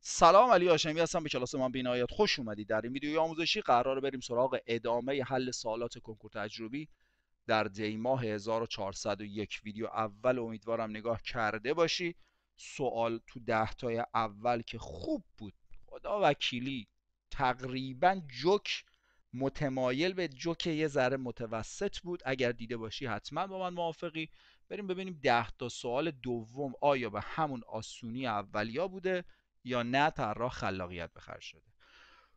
سلام علی هاشمی هستم به کلاس من بینایت خوش اومدید در این ویدیوی آموزشی قرار بریم سراغ ادامه حل سوالات کنکور تجربی در دی ماه 1401 ویدیو اول امیدوارم نگاه کرده باشی سوال تو ده تای اول که خوب بود خدا وکیلی تقریبا جوک متمایل به جوک یه ذره متوسط بود اگر دیده باشی حتما با من موافقی بریم ببینیم ده تا سوال دوم آیا به همون آسونی اولیا بوده یا نه طراح خلاقیت به خرج داده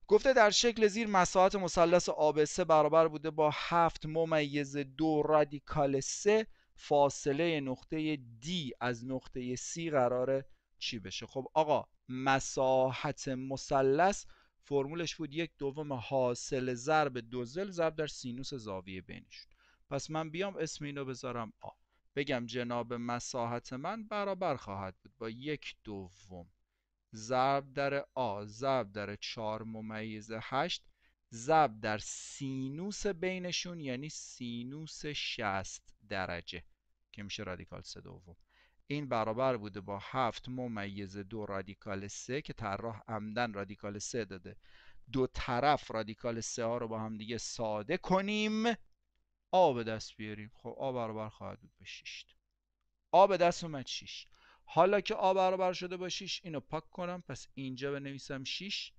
گفته در شکل زیر مساحت مثلث آب سه برابر بوده با هفت ممیز دو رادیکال سه فاصله نقطه دی از نقطه سی قراره چی بشه خب آقا مساحت مثلث فرمولش بود یک دوم حاصل ضرب دوزل ضرب در سینوس زاویه بینشون پس من بیام اسم اینو بذارم آ بگم جناب مساحت من برابر خواهد بود با یک دوم ضرب در آ ضرب در چهار ممیز هشت ضرب در سینوس بینشون یعنی سینوس 60 درجه که میشه رادیکال سه دوم این برابر بوده با 7 ممیز دو رادیکال سه که طراح عمدن رادیکال سه داده دو طرف رادیکال سه ها رو با هم دیگه ساده کنیم آب دست بیاریم خب آ برابر خواهد بود به 6 آب به دست اومد 6 حالا که آ برابر شده باشیش اینو پاک کنم پس اینجا بنویسم 6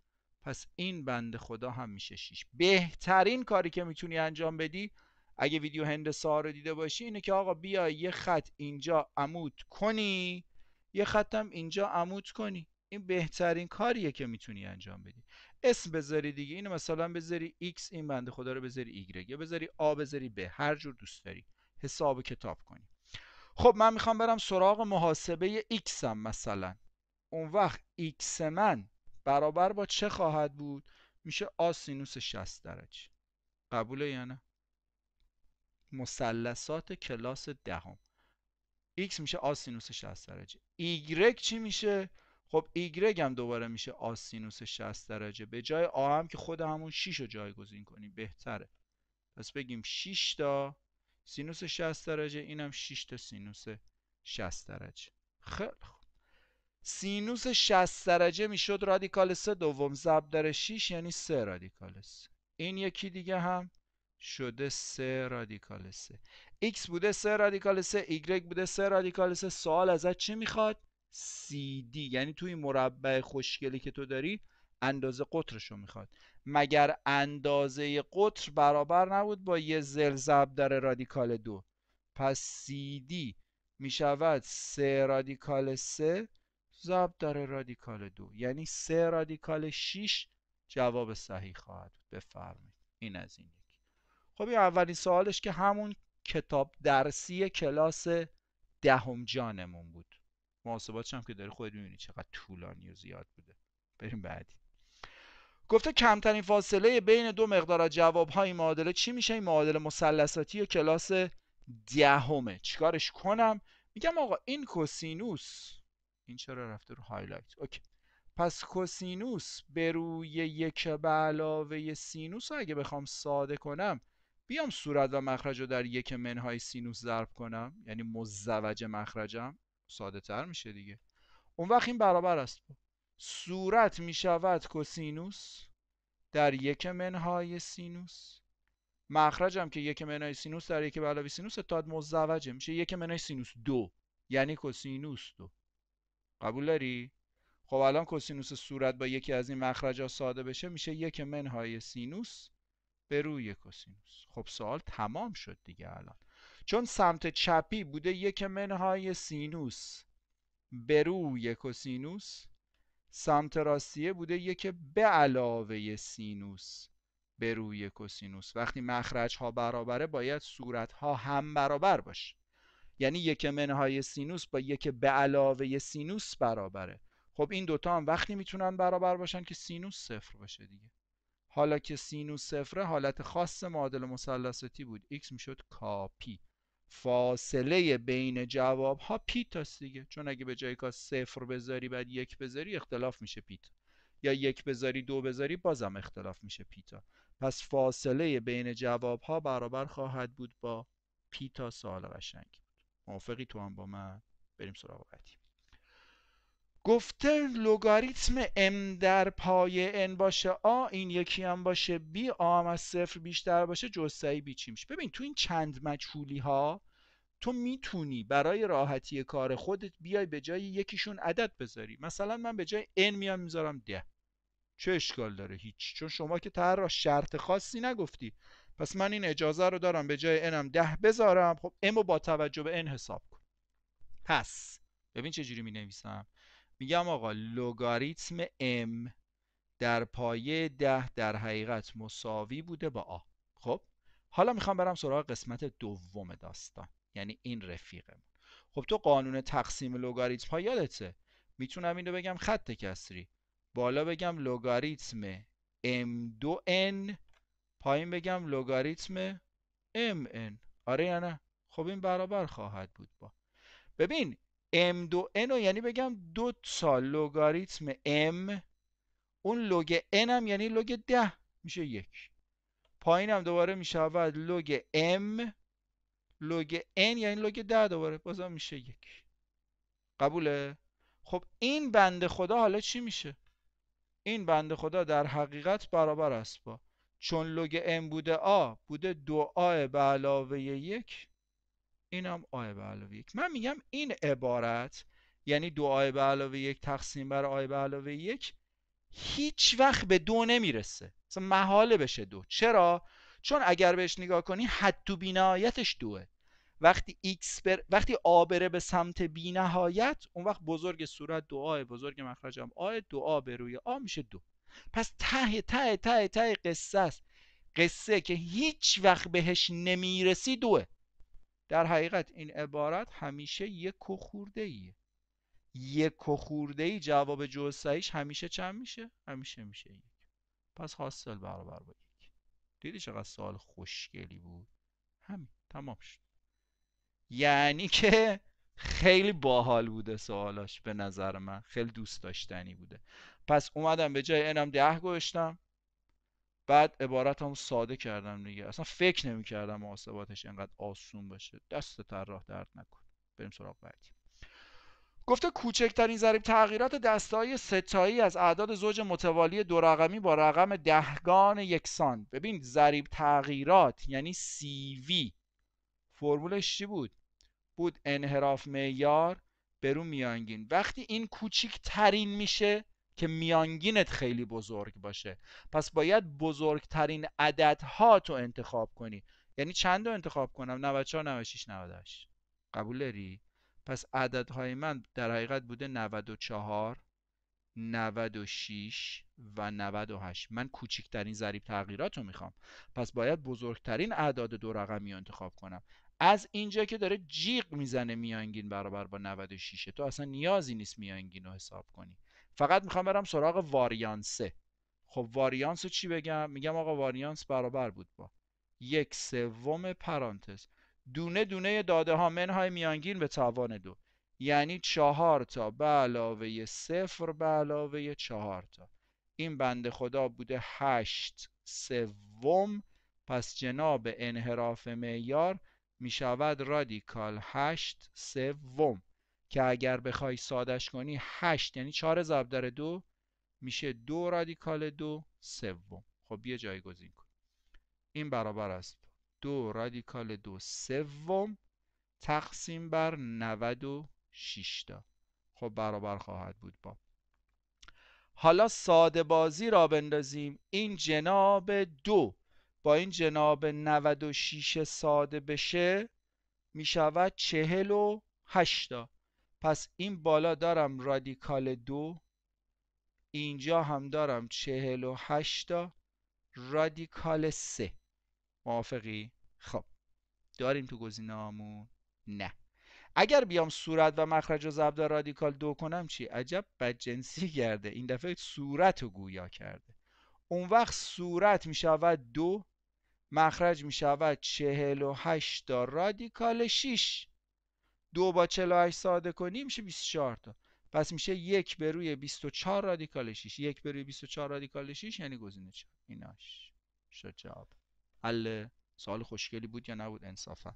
پس این بند خدا هم میشه 6 بهترین کاری که میتونی انجام بدی اگه ویدیو هندسه ها رو دیده باشی اینه که آقا بیا یه خط اینجا عمود کنی یه خطم اینجا عمود کنی این بهترین کاریه که میتونی انجام بدی اسم بذاری دیگه اینو مثلا بذاری x این بنده خدا رو بذاری y یا بذاری a بذاری b هر جور دوست داری حساب کتاب کنی خب من میخوام برم سراغ محاسبه x هم مثلا اون وقت x من برابر با چه خواهد بود میشه آسینوس سینوس 60 درجه قبوله یا نه مثلثات کلاس دهم ده x میشه آسینوس سینوس 60 درجه y چی میشه خب y هم دوباره میشه آسینوس سینوس 60 درجه به جای آ هم که خود همون 6 رو جایگزین کنیم بهتره پس بگیم 6 تا سینوس 60 درجه اینم 6 تا سینوس 60 درجه خیلی خوب سینوس 60 درجه میشد رادیکال 3 دوم ضرب در 6 یعنی 3 رادیکال 3 این یکی دیگه هم شده 3 رادیکال 3 x بوده 3 رادیکال 3 y بوده 3 رادیکال 3 سوال ازت چی میخواد CD یعنی توی مربع خوشگلی که تو داری اندازه قطرشو میخواد مگر اندازه قطر برابر نبود با یه زلزب در رادیکال دو پس دی می شود سه رادیکال سه ضرب در رادیکال دو یعنی سه رادیکال 6 جواب صحیح خواهد بفرمایید این از این یکی خب این اولین سوالش که همون کتاب درسی کلاس دهم جانمون بود محاسباتش هم که داری خود میبینی چقدر طولانی و زیاد بوده بریم بعدی گفته کمترین فاصله بین دو مقدار از های معادله چی میشه این معادله مثلثاتی کلاس دهمه چیکارش کنم میگم آقا این کوسینوس این چرا رفته رو هایلایت اوکی پس کوسینوس به روی یک به علاوه سینوس رو اگه بخوام ساده کنم بیام صورت و مخرج رو در یک منهای سینوس ضرب کنم یعنی مزوج مخرجم ساده تر میشه دیگه اون وقت این برابر است صورت می شود کوسینوس در یک منهای سینوس مخرجم که یک منهای سینوس در یک بلاوی سینوس تاد مزوجه میشه یک منهای سینوس دو یعنی کوسینوس دو قبول داری؟ خب الان کوسینوس صورت با یکی از این مخرج ساده بشه میشه یک منهای سینوس به روی کوسینوس خب سوال تمام شد دیگه الان چون سمت چپی بوده یک منهای سینوس به روی کوسینوس سمت راستیه بوده یک به علاوه سینوس به روی کوسینوس وقتی مخرج ها برابره باید صورت ها هم برابر باشه یعنی یک منهای سینوس با یک به علاوه سینوس برابره خب این دوتا هم وقتی میتونن برابر باشن که سینوس صفر باشه دیگه حالا که سینوس صفره حالت خاص معادل مثلثاتی بود x میشد کاپی فاصله بین جواب ها پیت هست دیگه چون اگه به جای کار صفر بذاری بعد یک بذاری اختلاف میشه پیت یا یک بذاری دو بذاری بازم اختلاف میشه پیتا پس فاصله بین جواب ها برابر خواهد بود با پیتا سال قشنگ بود موافقی تو هم با من بریم سراغ بعدی گفته لوگاریتم ام در پای ان باشه آ این یکی هم باشه بی آم از صفر بیشتر باشه بی چی میشه ببین تو این چند مجهولی ها تو میتونی برای راحتی کار خودت بیای به جای یکیشون عدد بذاری مثلا من به جای n میام میذارم ده چه اشکال داره هیچ چون شما که را شرط خاصی نگفتی پس من این اجازه رو دارم به جای n هم ده بذارم خب ام رو با توجه به ان حساب کن پس ببین چه جوری می نویسم میگم آقا لوگاریتم ام در پایه ده در حقیقت مساوی بوده با آ خب حالا میخوام برم سراغ قسمت دوم داستان یعنی این رفیقمون خب تو قانون تقسیم لوگاریتم ها یادته میتونم اینو بگم خط کسری بالا بگم لوگاریتم m2n پایین بگم لوگاریتم mn آره یا نه خب این برابر خواهد بود با ببین m دو n رو یعنی بگم دو تا لوگاریتم m اون لوگ n هم یعنی لوگ ده میشه یک پایین هم دوباره میشود لوگ m لوگ n یعنی لوگ ده دوباره بازم میشه یک قبوله؟ خب این بند خدا حالا چی میشه؟ این بند خدا در حقیقت برابر است با چون لوگ m بوده a بوده دو a به علاوه یک اینم آی به علاوه یک من میگم این عبارت یعنی دو آی به علاوه یک تقسیم بر آی به علاوه یک هیچ وقت به دو نمیرسه مثلا محاله بشه دو چرا چون اگر بهش نگاه کنی حد تو بینهایتش دوه وقتی ایکس وقتی آ بره به سمت بینهایت اون وقت بزرگ صورت دعای بزرگ مخرجم آ دعا به روی آ میشه دو پس ته ته ته ته قصه است قصه که هیچ وقت بهش نمیرسی دوه در حقیقت این عبارت همیشه یک خورده ایه یک خورده ای جواب جزئیش همیشه چند میشه همیشه میشه یک پس حاصل برابر با یک دیدی چقدر سوال خوشگلی بود همین تمام شد یعنی که خیلی باحال بوده سوالاش به نظر من خیلی دوست داشتنی بوده پس اومدم به جای انم ده گوشتم بعد عبارت هم ساده کردم دیگه اصلا فکر نمی کردم محاسباتش اینقدر آسون باشه دست راه درد نکن بریم سراغ بعدی گفته کوچکترین ضریب تغییرات دستایی ستایی از اعداد زوج متوالی دو رقمی با رقم دهگان یکسان ببین ضریب تغییرات یعنی سی وی فرمولش چی بود بود انحراف معیار برو میانگین وقتی این ترین میشه که میانگینت خیلی بزرگ باشه پس باید بزرگترین عددها تو انتخاب کنی یعنی چند رو انتخاب کنم 94 96 98 قبول داری پس عددهای من در حقیقت بوده 94 96 و 98 من کوچکترین ضریب تغییرات رو میخوام پس باید بزرگترین اعداد دو رقمی رو انتخاب کنم از اینجا که داره جیغ میزنه میانگین برابر با 96 تو اصلا نیازی نیست میانگین رو حساب کنی فقط میخوام برم سراغ واریانسه خب واریانس چی بگم میگم آقا واریانس برابر بود با یک سوم پرانتز دونه دونه داده ها منهای میانگین به توان دو یعنی چهار تا به علاوه صفر به علاوه چهار تا این بند خدا بوده هشت سوم پس جناب انحراف میار میشود رادیکال هشت سوم که اگر بخوای سادش کنی 8 یعنی 4 ضرب در دو میشه دو رادیکال دو سوم خب بیا جایگزین کن این برابر است دو رادیکال دو سوم تقسیم بر 96 تا خب برابر خواهد بود با حالا ساده بازی را بندازیم این جناب دو با این جناب 96 ساده بشه میشود 48 تا پس این بالا دارم رادیکال دو اینجا هم دارم چهل و هشتا رادیکال سه موافقی؟ خب داریم تو همون؟ نه اگر بیام صورت و مخرج و ضرب رادیکال دو کنم چی عجب بدجنسی کرده این دفعه صورت رو گویا کرده اون وقت صورت می شود دو مخرج می شود چهل و هشتا، رادیکال 6 دو با 48 ساده کنیم میشه 24 تا پس میشه یک به روی 24 رادیکال 6 یک به روی 24 رادیکال 6 یعنی گزینه 4 ایناش شد جواب حل سوال خوشگلی بود یا نبود انصافا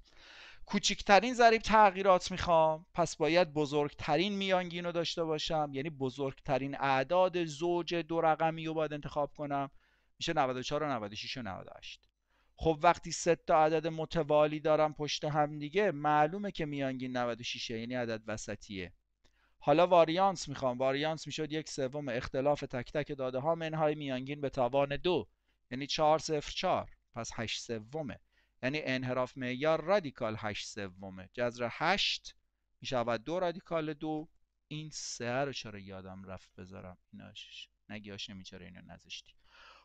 کوچکترین ضریب تغییرات میخوام پس باید بزرگترین میانگین رو داشته باشم یعنی بزرگترین اعداد زوج دو رقمی رو باید انتخاب کنم میشه 94 و 96 و 98 خب وقتی سه تا عدد متوالی دارم پشت هم دیگه معلومه که میانگین 96 یعنی عدد وسطیه حالا واریانس میخوام واریانس میشد یک سوم اختلاف تک تک داده ها منهای میانگین به توان دو یعنی 4 0 4 پس 8 سومه یعنی انحراف معیار رادیکال 8 سومه جذر 8 میشود دو رادیکال دو این سه رو چرا یادم رفت بذارم ایناش نگیاش نمیچاره اینو نذاشتی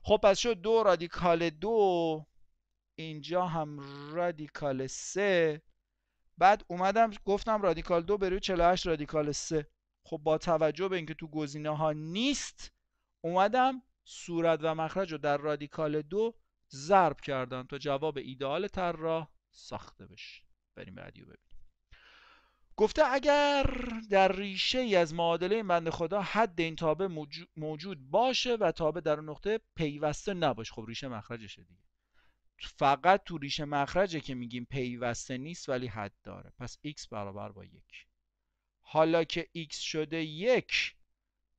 خب پس شد دو رادیکال دو اینجا هم رادیکال 3 بعد اومدم گفتم رادیکال 2 بروی روی 48 رادیکال 3 خب با توجه به اینکه تو گزینه ها نیست اومدم صورت و مخرج رو در رادیکال دو ضرب کردم تا جواب ایدئال را ساخته بشه بریم بعدی رو ببینیم گفته اگر در ریشه ای از معادله بند خدا حد این تابه موجود باشه و تابه در نقطه پیوسته نباشه خب ریشه مخرجشه دیگه فقط تو ریشه مخرجه که میگیم پیوسته نیست ولی حد داره پس x برابر با یک حالا که x شده یک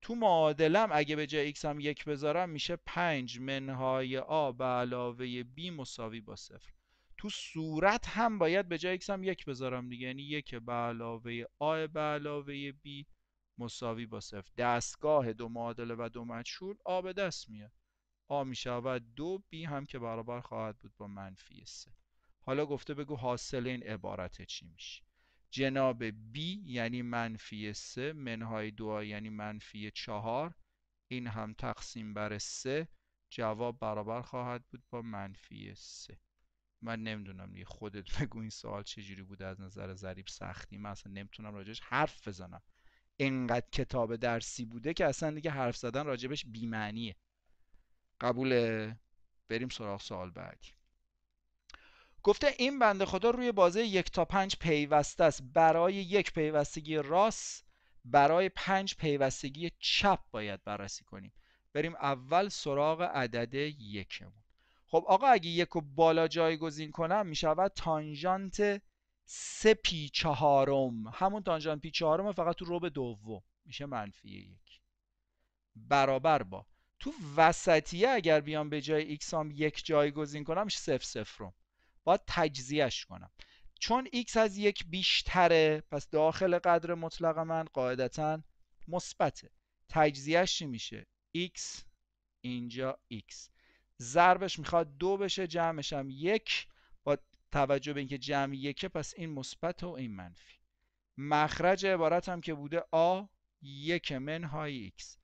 تو معادلم اگه به جای x هم یک بذارم میشه 5 منهای a به علاوه b مساوی با صفر تو صورت هم باید به جای x هم یک بذارم دیگه یعنی یک به علاوه a به علاوه b مساوی با صفر دستگاه دو معادله و دو مجهول آب به دست میاد آ می شود دو بی هم که برابر خواهد بود با منفی سه حالا گفته بگو حاصل این عبارت چی میشه جناب B یعنی منفی سه منهای دو یعنی منفی چهار این هم تقسیم بر سه جواب برابر خواهد بود با منفی سه من نمیدونم یه خودت بگو این سوال چجوری بوده از نظر ذریب سختی من اصلا نمیتونم راجبش حرف بزنم اینقدر کتاب درسی بوده که اصلا دیگه حرف زدن راجبش بیمعنیه قبول بریم سراغ سوال بعدی گفته این بنده خدا روی بازه یک تا پنج پیوسته است برای یک پیوستگی راست برای پنج پیوستگی چپ باید بررسی کنیم بریم اول سراغ عدد یکمون خب آقا اگه یک رو بالا جایگزین کنم میشود تانژانت سه پی چهارم همون تانژانت پی چهارم فقط تو به دوم میشه منفی یک برابر با تو وسطیه اگر بیام به جای x هم یک جایگزین کنم میشه صفر صفرم باید تجزیهش کنم چون x از یک بیشتره پس داخل قدر مطلق من قاعدتا مثبته تجزیهش چی میشه x اینجا x ضربش میخواد دو بشه جمعش هم یک با توجه به اینکه جمع یکه پس این مثبت و این منفی مخرج عبارت هم که بوده آ یک های x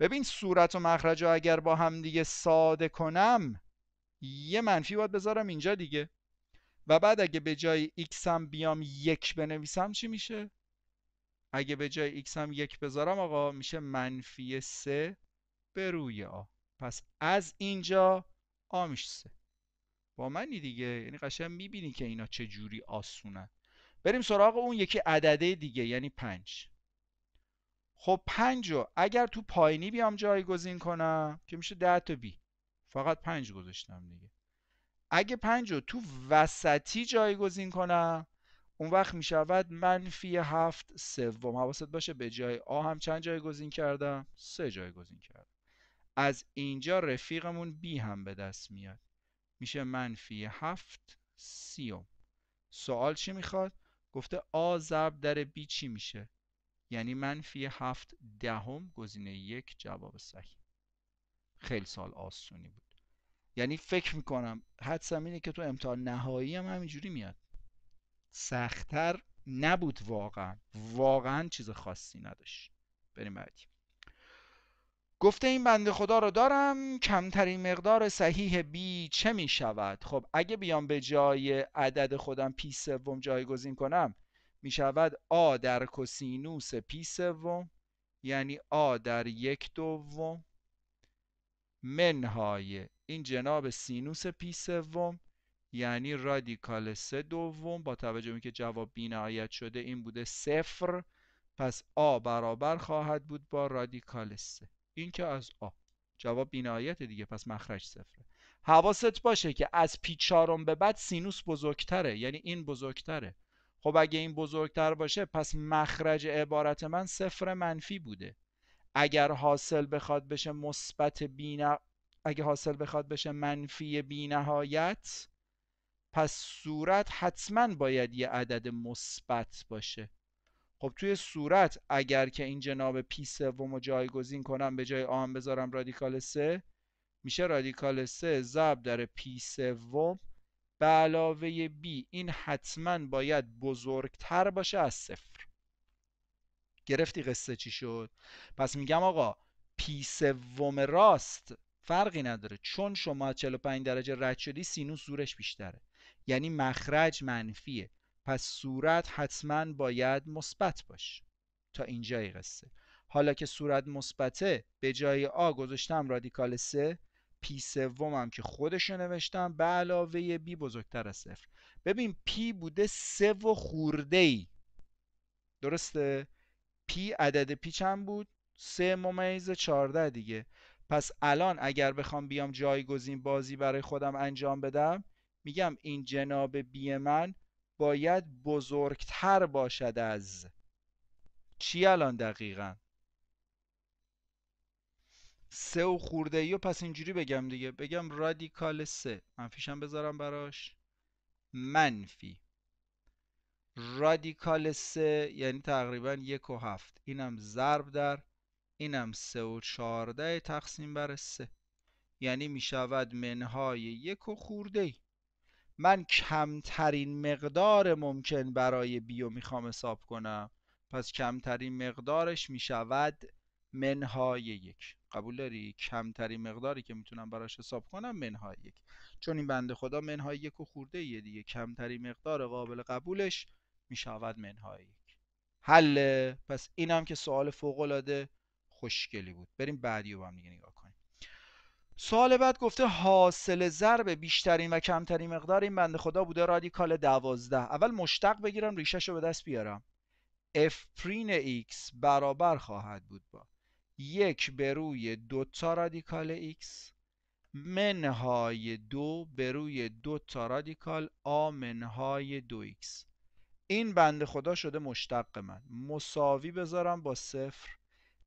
ببین صورت و مخرج رو اگر با هم دیگه ساده کنم یه منفی باید بذارم اینجا دیگه و بعد اگه به جای x هم بیام یک بنویسم چی میشه؟ اگه به جای x هم یک بذارم آقا میشه منفی سه به روی آ پس از اینجا آ میشه سه با منی دیگه یعنی قشنگ میبینی که اینا چه جوری آسونن بریم سراغ اون یکی عدده دیگه یعنی پنج خب 5 رو اگر تو پایینی بیام جایگزین کنم که میشه 10 تا بی فقط 5 گذاشتم دیگه اگه 5 رو تو وسطی جایگزین کنم اون وقت می شود منفی 7 سوم حواست باشه به جای آ هم چند جایگزین کردم 3 جایگزین کردم از اینجا رفیقمون بی هم به دست میاد میشه منفی 7 سیوم سوال چی میخواد گفته آ ضرب در بی چی میشه یعنی منفی هفت دهم گزینه یک جواب صحیح خیلی سال آسونی بود یعنی فکر میکنم حدسم اینه که تو امتحان نهایی هم همینجوری میاد سختتر نبود واقعا واقعا چیز خاصی نداشت بریم بعدی گفته این بنده خدا رو دارم کمترین مقدار صحیح بی چه می شود خب اگه بیام به جای عدد خودم پی سوم جایگزین کنم می شود آ در کوسینوس پی سوم یعنی آ در یک دوم منهای این جناب سینوس پی سوم یعنی رادیکال سه دوم با توجه به که جواب بی شده این بوده صفر پس آ برابر خواهد بود با رادیکال سه این که از آ جواب بینایت دیگه پس مخرج صفره حواست باشه که از پی چارم به بعد سینوس بزرگتره یعنی این بزرگتره خب اگه این بزرگتر باشه پس مخرج عبارت من صفر منفی بوده اگر حاصل بخواد بشه مثبت بینا اگه حاصل بخواد بشه منفی بینهایت پس صورت حتما باید یه عدد مثبت باشه خب توی صورت اگر که این جناب پی و رو جایگزین کنم به جای آن بذارم رادیکال سه میشه رادیکال سه ضرب در پی سوم به علاوه b این حتما باید بزرگتر باشه از صفر گرفتی قصه چی شد پس میگم آقا پی سوم راست فرقی نداره چون شما 45 درجه رد شدی سینوس زورش بیشتره یعنی مخرج منفیه پس صورت حتما باید مثبت باشه تا اینجای قصه حالا که صورت مثبته به جای آ گذاشتم رادیکال 3 پی سومم که خودشو نوشتم به علاوه بی بزرگتر از صفر ببین پی بوده سه و خورده ای درسته پی عدد پی چند بود سه ممیز چارده دیگه پس الان اگر بخوام بیام جایگزین بازی برای خودم انجام بدم میگم این جناب بی من باید بزرگتر باشد از چی الان دقیقا سه و خورده یا پس اینجوری بگم دیگه بگم رادیکال سه منفیشم بذارم براش منفی رادیکال سه یعنی تقریبا یک و هفت اینم ضرب در اینم سه و چارده تقسیم بر سه یعنی می شود منهای یک و خورده من کمترین مقدار ممکن برای بیو میخوام حساب کنم پس کمترین مقدارش می شود منهای یک قبول داری کمترین مقداری که میتونم براش حساب کنم منهای یک چون این بنده خدا منهای یک و خورده یه دیگه کمترین مقدار قابل قبولش میشود منهای یک حل پس اینم که سوال فوق العاده خوشگلی بود بریم بعدی رو هم دیگه نگاه کنیم سوال بعد گفته حاصل ضرب بیشترین و کمترین مقدار این بنده خدا بوده رادیکال دوازده اول مشتق بگیرم ریشش رو به دست بیارم اف پرین x برابر خواهد بود با یک به روی دو تا رادیکال x منهای دو به روی دو رادیکال a منهای دو x این بنده خدا شده مشتق من مساوی بذارم با صفر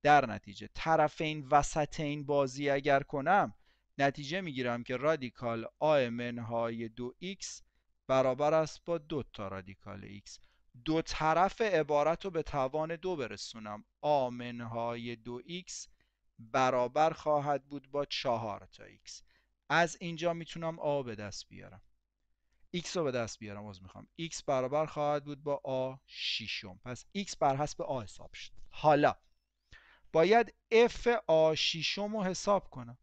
در نتیجه طرف این وسط این بازی اگر کنم نتیجه میگیرم که رادیکال a منهای دو x برابر است با دوتا رادیکال x دو طرف عبارت رو به توان دو برسونم آ منهای دو x برابر خواهد بود با چهار تا x از اینجا میتونم آ به دست بیارم x رو به دست بیارم از میخوام x برابر خواهد بود با آ شیشم پس x بر حسب آ حساب شد حالا باید f آ شیشم رو حساب کنم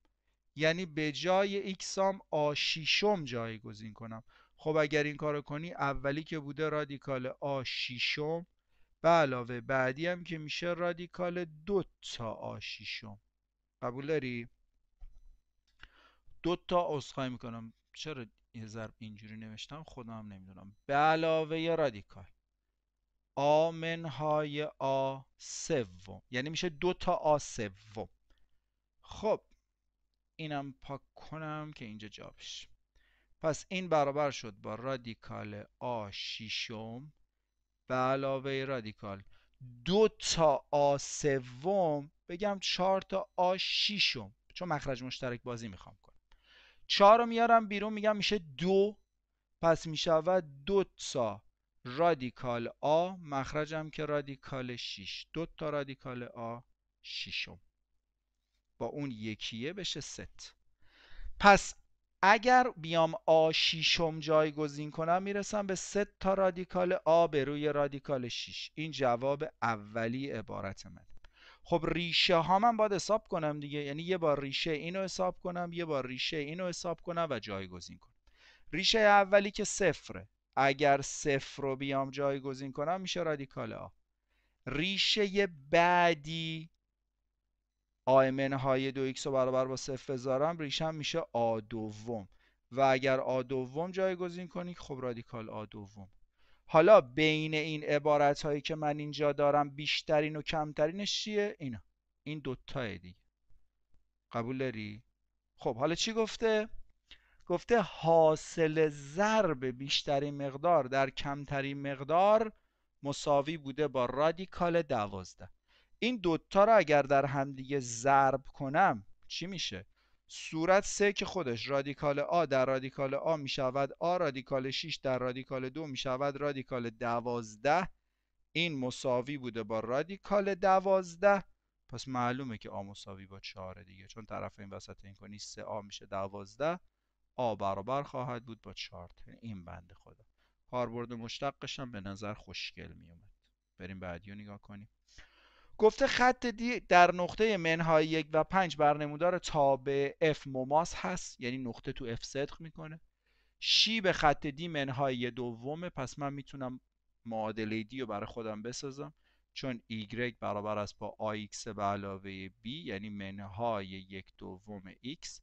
یعنی به جای x هم آ شیشم جایگزین کنم خب اگر این کارو کنی اولی که بوده رادیکال آ شیشم به علاوه بعدی هم که میشه رادیکال دو تا آ شیشم قبول داری؟ دو تا اسخای میکنم چرا یه ضرب اینجوری نوشتم خودم هم نمیدونم به علاوه رادیکال آ منهای آ سوم یعنی میشه دو تا آ سوم خب اینم پاک کنم که اینجا جا بشه پس این برابر شد با رادیکال آ شیشم به علاوه رادیکال دو تا آ سوم بگم چهار تا آ شیشم چون مخرج مشترک بازی میخوام کنم چهار رو میارم بیرون میگم میشه دو پس میشود دو تا رادیکال آ مخرجم که رادیکال 6 دو تا رادیکال آ شیشم با اون یکیه بشه ست پس اگر بیام آ شیشم جایگزین کنم میرسم به سه تا رادیکال آ به روی رادیکال 6 این جواب اولی عبارت من خب ریشه ها من باید حساب کنم دیگه یعنی یه بار ریشه اینو حساب کنم یه بار ریشه اینو حساب کنم و جایگزین کنم ریشه اولی که صفره اگر صفر رو بیام جایگزین کنم میشه رادیکال آ ریشه بعدی آمن های دو ایکس برابر با صفر بذارم ریشم میشه آ دوم و اگر آ دوم جایگزین کنی خب رادیکال آ دوم حالا بین این عبارت هایی که من اینجا دارم بیشترین و کمترینش چیه اینا این دوتای دیگه قبول داری خب حالا چی گفته گفته حاصل ضرب بیشترین مقدار در کمترین مقدار مساوی بوده با رادیکال دوازده این دوتا را اگر در همدیگه ضرب کنم چی میشه صورت سه که خودش رادیکال آ در رادیکال آ میشود آ رادیکال 6 در رادیکال دو میشود رادیکال دوازده این مساوی بوده با رادیکال دوازده پس معلومه که آ مساوی با چهاره دیگه چون طرف این وسط این کنی سه آ میشه دوازده آ برابر خواهد بود با چهار این بنده خدا کاربرد مشتقش هم به نظر خوشگل میومد بریم بعدی رو نگاه کنیم گفته خط دی در نقطه منهای یک و پنج بر نمودار تابع F مماس هست یعنی نقطه تو F صدق میکنه به خط دی منهای دومه پس من میتونم معادله دی رو برای خودم بسازم چون y برابر است با ax به علاوه b یعنی منهای یک دوم x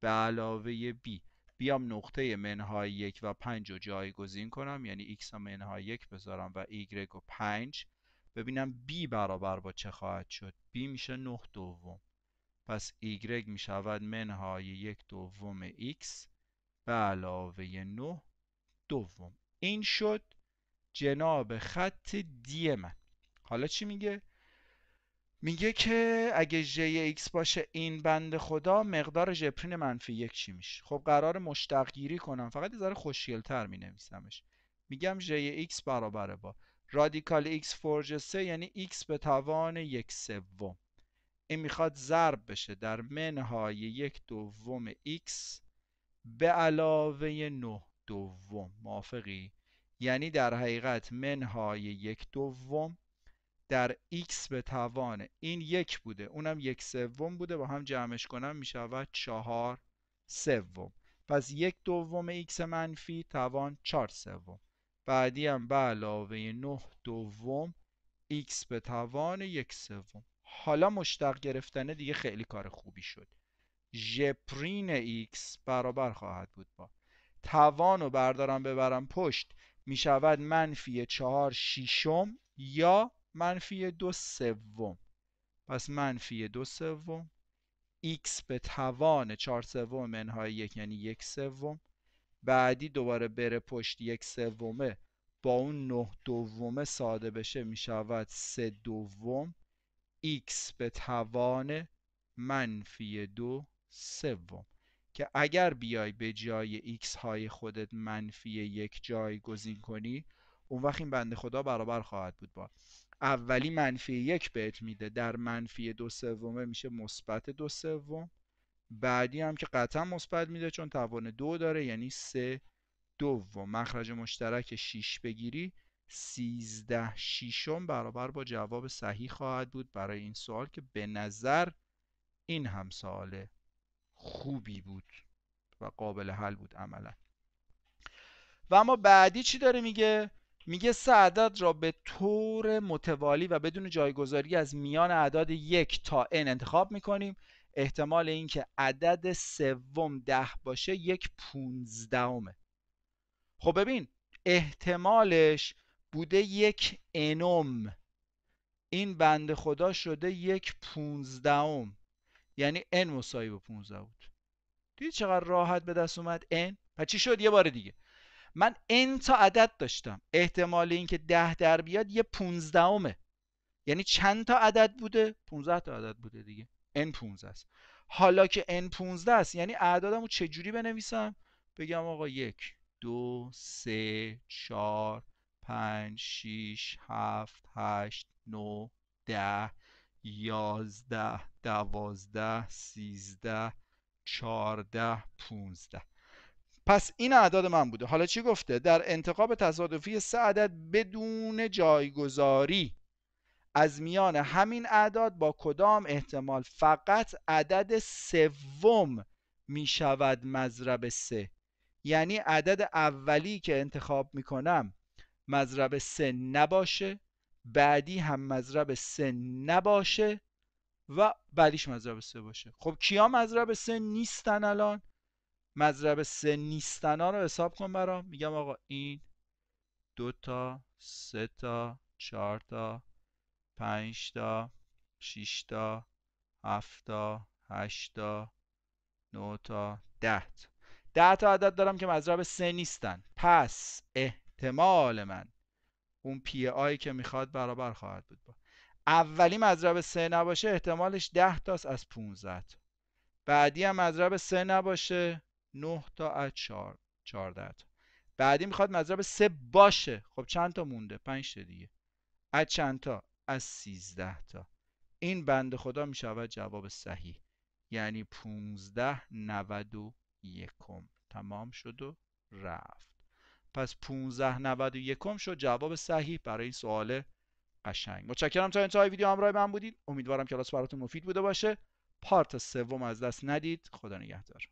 به علاوه b بیام نقطه منهای یک و پنج رو جایگزین کنم یعنی x رو منهای یک بذارم و ایگرگ رو پنج ببینم b برابر با چه خواهد شد b میشه 9 دوم پس y میشود منهای یک دوم x به علاوه 9 دوم این شد جناب خط D من حالا چی میگه؟ میگه که اگه جه x باشه این بند خدا مقدار ژپرین منفی یک چی میشه خب قرار مشتقگیری کنم فقط یه ذره می نویسمش میگم جه x برابر با رادیکال x فرج 3 یعنی x به توان یک سوم این میخواد ضرب بشه در منهای یک دوم x به علاوه 9 دوم موافقی یعنی در حقیقت منهای یک دوم در x به توان این یک بوده اونم یک سوم بوده با هم جمعش کنم میشود چهار سوم پس یک دوم x منفی توان چهار سوم بعدی هم به علاوه 9 دوم ایکس به توان یک سوم حالا مشتق گرفتن دیگه خیلی کار خوبی شد ژپرین ایکس برابر خواهد بود با توان رو بردارم ببرم پشت می شود منفی 4 ششم یا منفی 2 سوم پس منفی 2 سوم ایکس به توان 4 سوم منهای 1 یک یعنی 1 یک سوم بعدی دوباره بره پشت یک سومه با اون نه دومه ساده بشه می شود سه دوم x به توان منفی دو سوم که اگر بیای به جای x های خودت منفی یک جای گذین کنی اون وقت این بنده خدا برابر خواهد بود با اولی منفی یک بهت میده در منفی دو سومه میشه مثبت دو سوم بعدی هم که قطعا مثبت میده چون توان دو داره یعنی سه دوم مخرج مشترک 6 بگیری 13 شیشم برابر با جواب صحیح خواهد بود برای این سوال که به نظر این هم سوال خوبی بود و قابل حل بود عملا و اما بعدی چی داره میگه میگه سه عدد را به طور متوالی و بدون جایگذاری از میان اعداد یک تا n انتخاب میکنیم احتمال اینکه عدد سوم ده باشه یک پونزدهمه خب ببین احتمالش بوده یک انوم این بند خدا شده یک پونزدهم یعنی n مساوی به 15 بود دیدی چقدر راحت به دست اومد ان و چی شد یه بار دیگه من ان تا عدد داشتم احتمال اینکه ده در بیاد یه پونزدهمه. یعنی چند تا عدد بوده 15 تا عدد بوده دیگه N15 است حالا که N15 است یعنی اعدادمو جوری بنویسم بگم آقا یک دو سه چهار پنج شیش هفت هشت نو ده یازده دوازده سیزده چارده پونزده پس این اعداد من بوده حالا چی گفته در انتخاب تصادفی سه عدد بدون جایگذاری از میان همین اعداد با کدام احتمال فقط عدد سوم می شود مضرب سه یعنی عدد اولی که انتخاب می کنم مضرب سه نباشه بعدی هم مضرب سه نباشه و بعدیش مضرب سه باشه خب کیا مضرب سه نیستن الان مضرب سه نیستن ها رو حساب کن برام میگم آقا این دوتا تا سه تا چهار پنج تا شش تا هفت تا هشت تا نه تا ده تا ده تا عدد دارم که مضرب سه نیستن پس احتمال من اون پی آی که میخواد برابر خواهد بود با اولی مضرب سه نباشه احتمالش ده تاست از 15 تا بعدی هم مضرب سه نباشه 9 تا از 4 14 تا بعدی میخواد مضرب سه باشه خب چند تا مونده 5 تا دیگه از چند تا از 13 تا این بند خدا می شود جواب صحیح یعنی 15 یکم تمام شد و رفت پس 15 یکم شد جواب صحیح برای این سوال قشنگ متشکرم تا انتهای ویدیو همراه من بودید امیدوارم کلاس براتون مفید بوده باشه پارت سوم از دست ندید خدا نگهدار